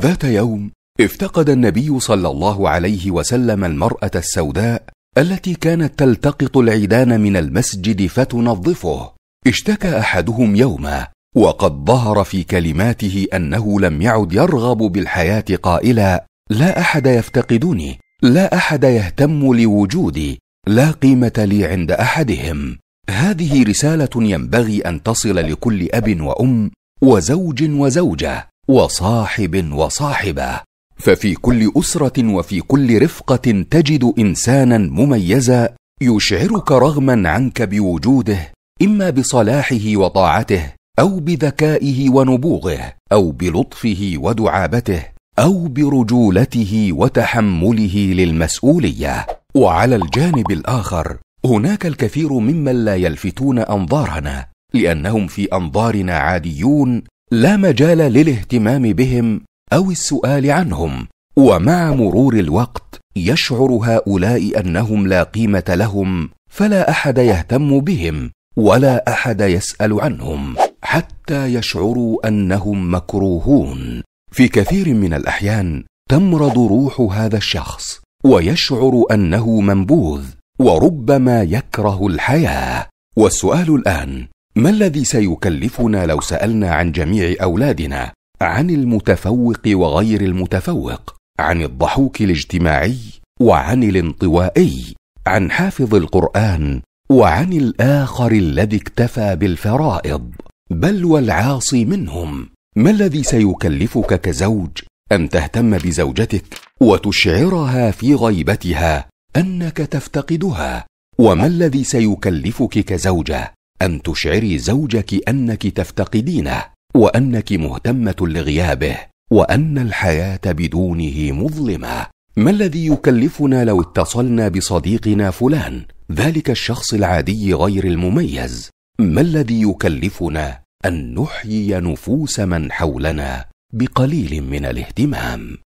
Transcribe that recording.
ذات يوم افتقد النبي صلى الله عليه وسلم المراه السوداء التي كانت تلتقط العيدان من المسجد فتنظفه اشتكى احدهم يوما وقد ظهر في كلماته انه لم يعد يرغب بالحياه قائلا لا احد يفتقدني لا احد يهتم لوجودي لا قيمه لي عند احدهم هذه رساله ينبغي ان تصل لكل اب وام وزوج وزوجه وصاحب وصاحبه ففي كل اسره وفي كل رفقه تجد انسانا مميزا يشعرك رغما عنك بوجوده اما بصلاحه وطاعته او بذكائه ونبوغه او بلطفه ودعابته او برجولته وتحمله للمسؤوليه وعلى الجانب الاخر هناك الكثير ممن لا يلفتون انظارنا لانهم في انظارنا عاديون لا مجال للاهتمام بهم او السؤال عنهم ومع مرور الوقت يشعر هؤلاء انهم لا قيمه لهم فلا احد يهتم بهم ولا احد يسال عنهم حتى يشعروا انهم مكروهون في كثير من الاحيان تمرض روح هذا الشخص ويشعر انه منبوذ وربما يكره الحياه والسؤال الان ما الذي سيكلفنا لو سالنا عن جميع اولادنا عن المتفوق وغير المتفوق عن الضحوك الاجتماعي وعن الانطوائي عن حافظ القران وعن الاخر الذي اكتفى بالفرائض بل والعاصي منهم ما الذي سيكلفك كزوج ان تهتم بزوجتك وتشعرها في غيبتها انك تفتقدها وما الذي سيكلفك كزوجه ان تشعري زوجك انك تفتقدينه وانك مهتمه لغيابه وان الحياه بدونه مظلمه ما الذي يكلفنا لو اتصلنا بصديقنا فلان ذلك الشخص العادي غير المميز ما الذي يكلفنا ان نحيي نفوس من حولنا بقليل من الاهتمام